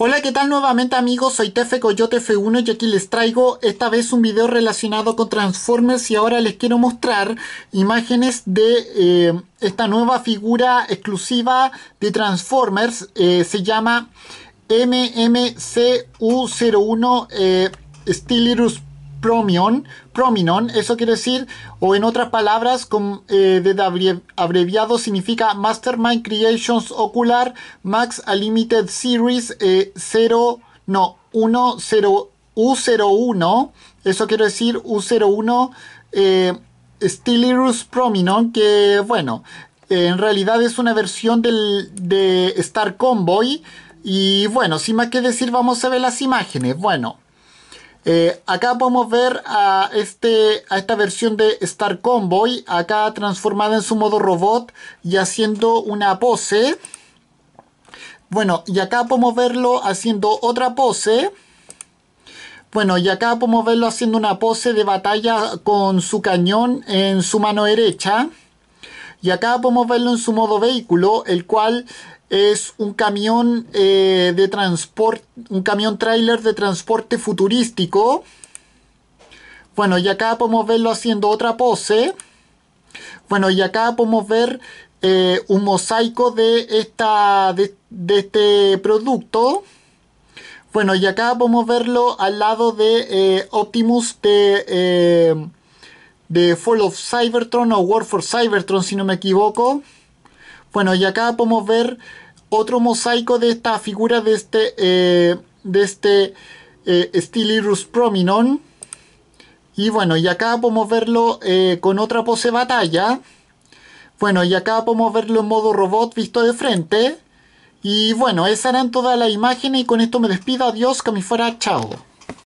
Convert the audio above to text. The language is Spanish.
Hola, ¿qué tal nuevamente amigos? Soy Tefe Coyote F1 y aquí les traigo esta vez un video relacionado con Transformers y ahora les quiero mostrar imágenes de eh, esta nueva figura exclusiva de Transformers. Eh, se llama MMCU01 eh, Stilirus promion, prominon, eso quiere decir, o en otras palabras, con, eh, de abreviado significa Mastermind Creations Ocular Max Unlimited Series 0, eh, no, 1, 0, U01, eso quiere decir U01 eh, Prominon, que bueno, en realidad es una versión de Star Convoy. Y bueno, sin más que decir, vamos a ver las imágenes. Bueno, eh, acá podemos ver a, este, a esta versión de Star Convoy, acá transformada en su modo robot y haciendo una pose. Bueno, y acá podemos verlo haciendo otra pose. Bueno, y acá podemos verlo haciendo una pose de batalla con su cañón en su mano derecha. Y acá podemos verlo en su modo vehículo, el cual es un camión eh, de transporte, un camión trailer de transporte futurístico. Bueno, y acá podemos verlo haciendo otra pose. Bueno, y acá podemos ver eh, un mosaico de, esta, de, este producto. Bueno, y acá podemos verlo al lado de eh, Optimus de, de Fall of Cybertron o War for Cybertron, si no me equivoco. Bueno, y acá podemos ver otro mosaico de esta figura de este, eh, de este eh, Stilirus Prominon. Y bueno, y acá podemos verlo eh, con otra pose batalla. Bueno, y acá podemos verlo en modo robot visto de frente. Y bueno, esa era toda la imagen y con esto me despido. Adiós, que me fuera, chao.